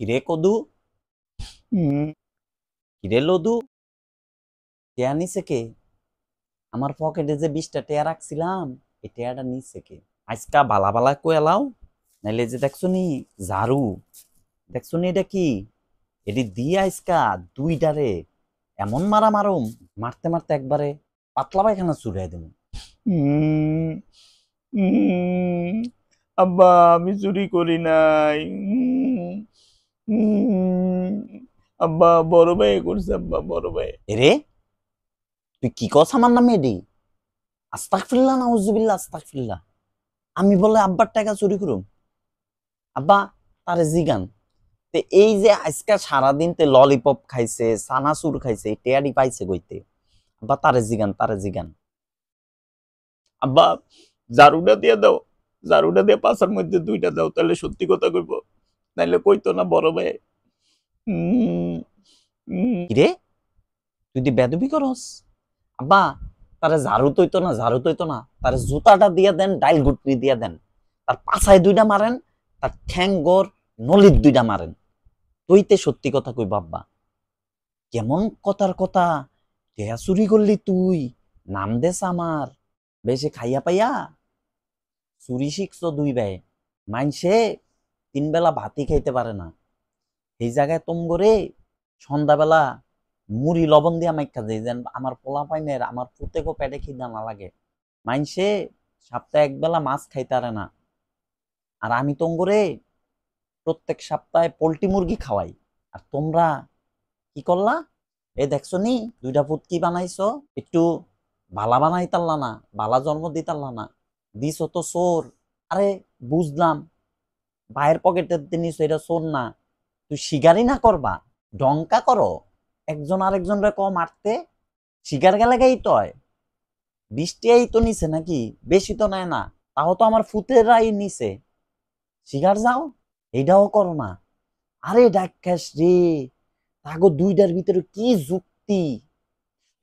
কিরে কদু কিরে লদু টেয়া নিছে কে আমার পকেটে যে বিশটা টেয়া রাখছিলাম এই টেয়াটা নিছে কে আজকা বালা বালা এলাও নাইলে যে দেখছো নি ঝাড়ু দেখছো নি এটা কি এটি দিয়ে আজকা ডারে এমন মারা মারুম মারতে মারতে একবারে পাতলা পায়খানা চুরাই দেব আব্বা আমি চুরি করি নাই আব্বা বড় ভাই করছে আব্বা বড় ভাই রে তুই কি কস আমার নামে এডি আস্তাকফিল্লা না উজুবিল্লা আস্তাকফিল্লা আমি বলে আব্বার টাকা চুরি করুম আব্বা তারে জিগান তে এই যে আজকে সারাদিন তে ললিপপ খাইছে সানাসুর খাইছে টেয়ারি পাইছে কইতে আব্বা তারে জিগান তারে জিগান আব্বা জারুটা দিয়ে দাও জারুটা দিয়ে পাশার মধ্যে দুইটা দাও তাহলে সত্যি কথা কইব নাইলে কইতো না বড় ভাই রে তুই তো বেদবি করস আব্বা তারে ঝাড়ু তৈতো না ঝাড়ু তৈতো না তার জুতাটা দিয়া দেন ডাইল গুটনি দিয়া দেন তার পাছায় দুইটা মারেন তার ঠ্যাং গর নলির দুইটা মারেন তুইতে সত্যি কথা কই বাব্বা কেমন কথার কথা দেয়া চুরি করলি তুই নাম দেশ আমার বেশি খাইয়া পাইয়া চুরি শিখছ দুই ভাই মানসে তিন বেলা ভাতি খাইতে পারে না এই জায়গায় তোম করে সন্ধ্যাবেলা মুড়ি লবণ দিয়ে মাইকা দিই যেন আমার পাইনে আমার প্রত্যেকও পেটে খিদা না লাগে মাইনসে সপ্তাহে একবেলা মাছ খাইতে না আর আমি তোমগরে প্রত্যেক সপ্তাহে পোলট্রি মুরগি খাওয়াই আর তোমরা কি করলা এ দেখছো নি দুইটা কি বানাইছো একটু বালা বানাইতাল্লা না বালা জন্ম দিতাল্লা না দিছ তো সোর আরে বুঝলাম ভাইয়ের পকেটে তিনি এটা শোন না তুই শিকারই না করবা ডঙ্কা করো একজন রে ক মারতে শিকার গেই তয় বৃষ্টি এই তো নিছে নাকি বেশি তো নেয় না তাও তো আমার ফুতেরাই নিছে শিকার যাও এইটাও করো না আরে ডাক্যাস রে তাগো দুইটার ভিতরে কি যুক্তি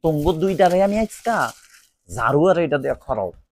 তঙ্গ দুইটারে আমি আজকা ঝাড়ু আর এটা দিয়ে খরচ